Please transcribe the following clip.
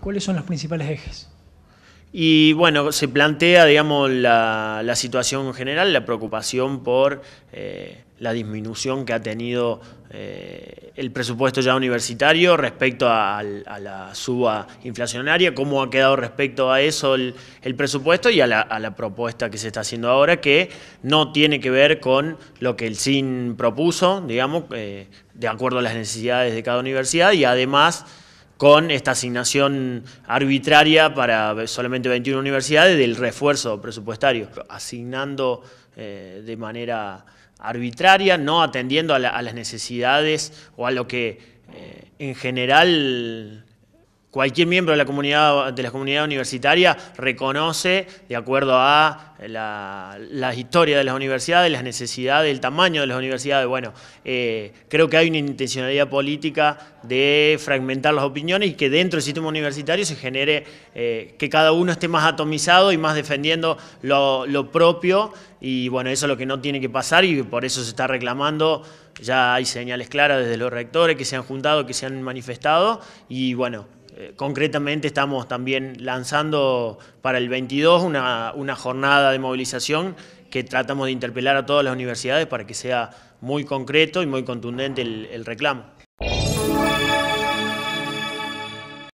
¿Cuáles son los principales ejes? Y bueno, se plantea, digamos, la, situación general, la preocupación por eh, la disminución que ha tenido eh, el presupuesto ya universitario respecto a, la suba inflacionaria, cómo ha quedado respecto a eso el, presupuesto y a la, propuesta que se está haciendo ahora, que no tiene que ver con lo que el SIN propuso, digamos, eh, de acuerdo a las necesidades de cada universidad y además con esta asignación arbitraria para solamente 21 universidades del refuerzo presupuestario, asignando eh, de manera arbitraria, no atendiendo a, las necesidades o a lo que eh, en general Cualquier miembro de la comunidad, de la comunidad universitaria reconoce, de acuerdo a la, historia de las universidades, las necesidades, el tamaño de las universidades. Bueno, eh, creo que hay una intencionalidad política de fragmentar las opiniones y que dentro del sistema universitario se genere eh, que cada uno esté más atomizado y más defendiendo lo, lo propio. Y bueno, eso es lo que no tiene que pasar y por eso se está reclamando ya hay señales claras desde los rectores que se han juntado, que se han manifestado y bueno, eh, concretamente estamos también lanzando para el 22 una, jornada de movilización que tratamos de interpelar a todas las universidades para que sea muy concreto y muy contundente el reclamo.